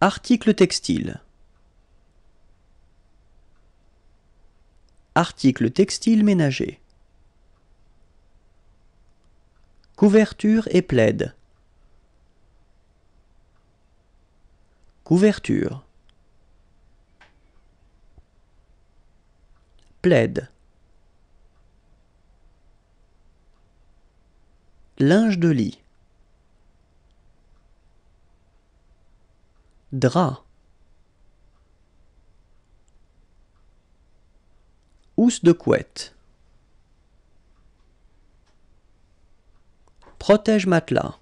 Article textile. Article textile ménager. Couverture et plaide. Couverture. Plaide. Linge de lit. drap housse de couette protège matelas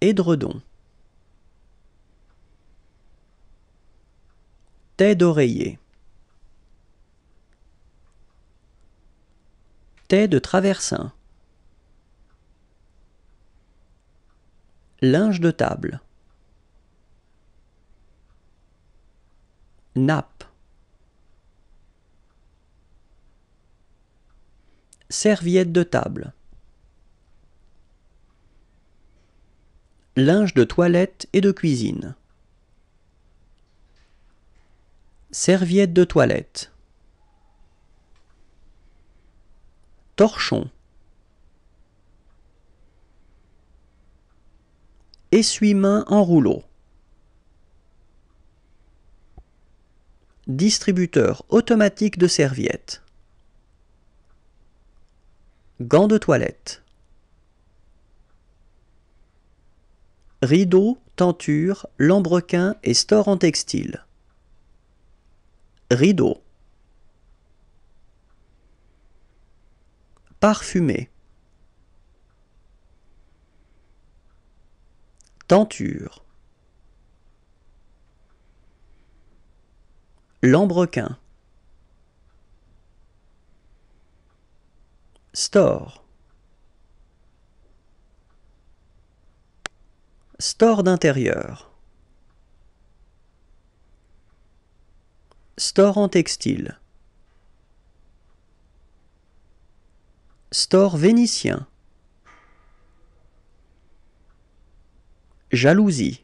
édredon taie d'oreiller. taie de traversin. linge de table, nappe, serviette de table, linge de toilette et de cuisine, serviette de toilette, torchon. Essuie-main en rouleau. Distributeur automatique de serviettes. Gants de toilette. Rideaux, tentures, lambrequin et stores en textile. Rideaux. Parfumé. Tenture. Lambrequin. Store. Store d'intérieur. Store en textile. Store vénitien. jalousie